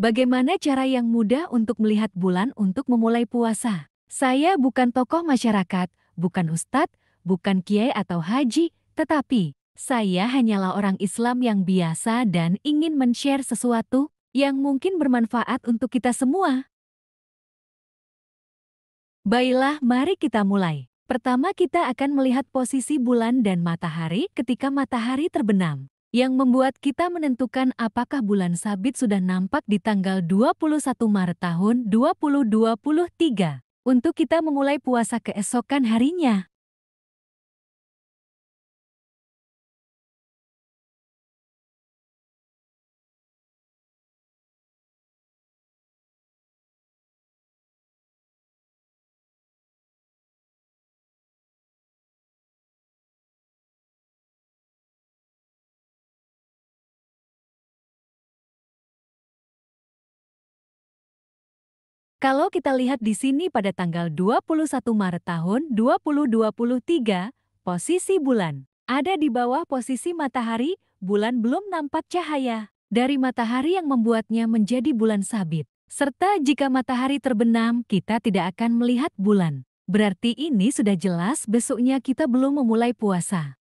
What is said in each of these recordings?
Bagaimana cara yang mudah untuk melihat bulan untuk memulai puasa? Saya bukan tokoh masyarakat, bukan ustadz, bukan kiai atau haji, tetapi saya hanyalah orang Islam yang biasa dan ingin men-share sesuatu yang mungkin bermanfaat untuk kita semua. Baiklah, mari kita mulai. Pertama kita akan melihat posisi bulan dan matahari ketika matahari terbenam yang membuat kita menentukan apakah bulan sabit sudah nampak di tanggal 21 Maret tahun 2023 untuk kita memulai puasa keesokan harinya. Kalau kita lihat di sini pada tanggal 21 Maret tahun 2023, posisi bulan ada di bawah posisi matahari, bulan belum nampak cahaya dari matahari yang membuatnya menjadi bulan sabit. Serta jika matahari terbenam, kita tidak akan melihat bulan. Berarti ini sudah jelas besoknya kita belum memulai puasa.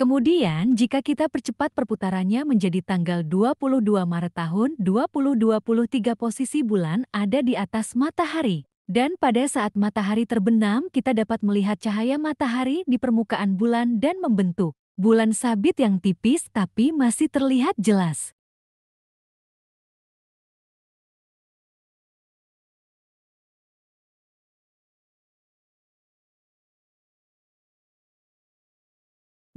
Kemudian, jika kita percepat perputarannya menjadi tanggal 22 Maret tahun 2023 posisi bulan ada di atas matahari. Dan pada saat matahari terbenam, kita dapat melihat cahaya matahari di permukaan bulan dan membentuk bulan sabit yang tipis tapi masih terlihat jelas.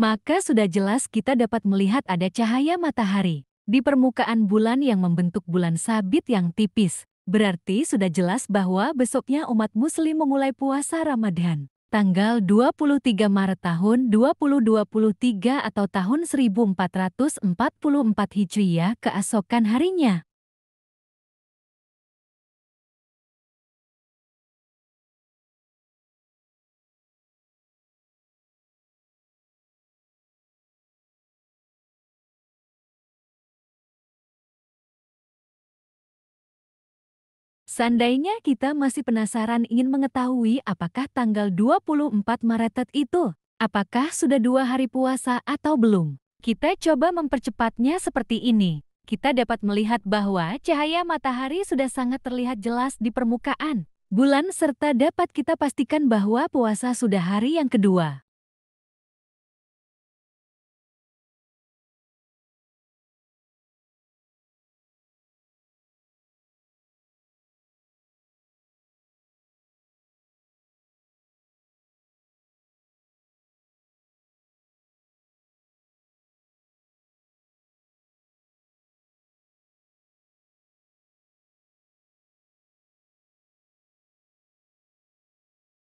maka sudah jelas kita dapat melihat ada cahaya matahari di permukaan bulan yang membentuk bulan sabit yang tipis. Berarti sudah jelas bahwa besoknya umat muslim memulai puasa Ramadan. Tanggal 23 Maret tahun 2023 atau tahun 1444 Hijriah keesokan harinya. Seandainya kita masih penasaran ingin mengetahui apakah tanggal 24 Maret itu, apakah sudah dua hari puasa atau belum. Kita coba mempercepatnya seperti ini. Kita dapat melihat bahwa cahaya matahari sudah sangat terlihat jelas di permukaan bulan serta dapat kita pastikan bahwa puasa sudah hari yang kedua.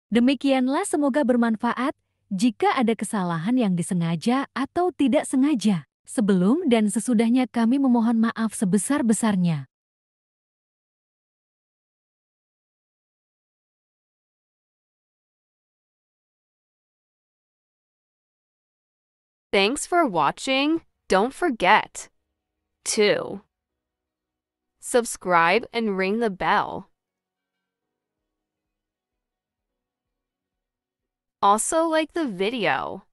Demikianlah semoga bermanfaat jika ada kesalahan yang disengaja atau tidak sengaja. Sebelum dan sesudahnya kami memohon maaf sebesar-besarnya. Thanks for watching. Don't forget to subscribe and ring the bell. Also like the video.